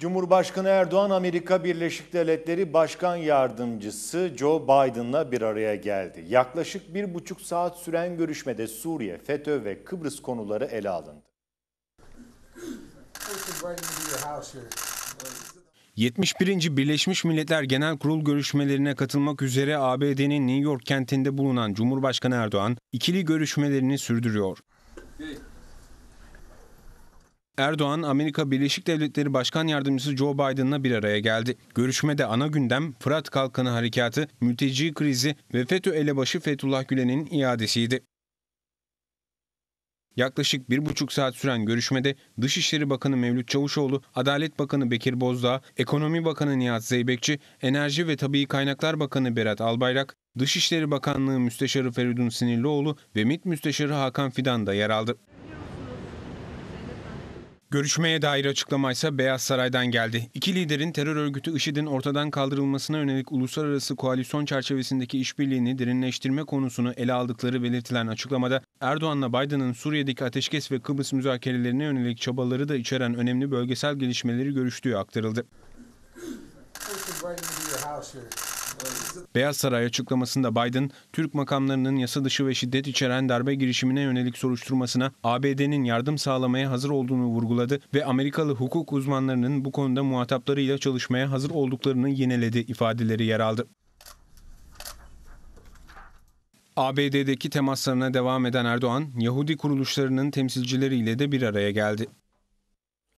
Cumhurbaşkanı Erdoğan Amerika Birleşik Devletleri Başkan Yardımcısı Joe Biden'la bir araya geldi. Yaklaşık bir buçuk saat süren görüşmede Suriye, FETÖ ve Kıbrıs konuları ele alındı. 71. Birleşmiş Milletler Genel Kurul görüşmelerine katılmak üzere ABD'nin New York kentinde bulunan Cumhurbaşkanı Erdoğan ikili görüşmelerini sürdürüyor. Erdoğan, Amerika Birleşik Devletleri Başkan Yardımcısı Joe Biden'la bir araya geldi. Görüşmede ana gündem Fırat Kalkanı Harekatı, mülteci krizi ve FETÖ elebaşı Fethullah Gülen'in iadesiydi. Yaklaşık bir buçuk saat süren görüşmede Dışişleri Bakanı Mevlüt Çavuşoğlu, Adalet Bakanı Bekir Bozdağ, Ekonomi Bakanı Nihat Zeybekçi, Enerji ve Tabii Kaynaklar Bakanı Berat Albayrak, Dışişleri Bakanlığı Müsteşarı Feridun Sinirlioğlu ve MİT Müsteşarı Hakan Fidan da yer aldı. Görüşmeye dair açıklama ise Beyaz Saray'dan geldi. İki liderin terör örgütü IŞİD'in ortadan kaldırılmasına yönelik uluslararası koalisyon çerçevesindeki işbirliğini derinleştirme konusunu ele aldıkları belirtilen açıklamada Erdoğan'la Biden'ın Suriye'deki ateşkes ve Kıbrıs müzakerelerine yönelik çabaları da içeren önemli bölgesel gelişmeleri görüştüğü aktarıldı. Beyaz Saray açıklamasında Biden, Türk makamlarının yasa dışı ve şiddet içeren darbe girişimine yönelik soruşturmasına ABD'nin yardım sağlamaya hazır olduğunu vurguladı ve Amerikalı hukuk uzmanlarının bu konuda muhataplarıyla çalışmaya hazır olduklarını yineledi ifadeleri yer aldı. ABD'deki temaslarına devam eden Erdoğan, Yahudi kuruluşlarının temsilcileriyle de bir araya geldi.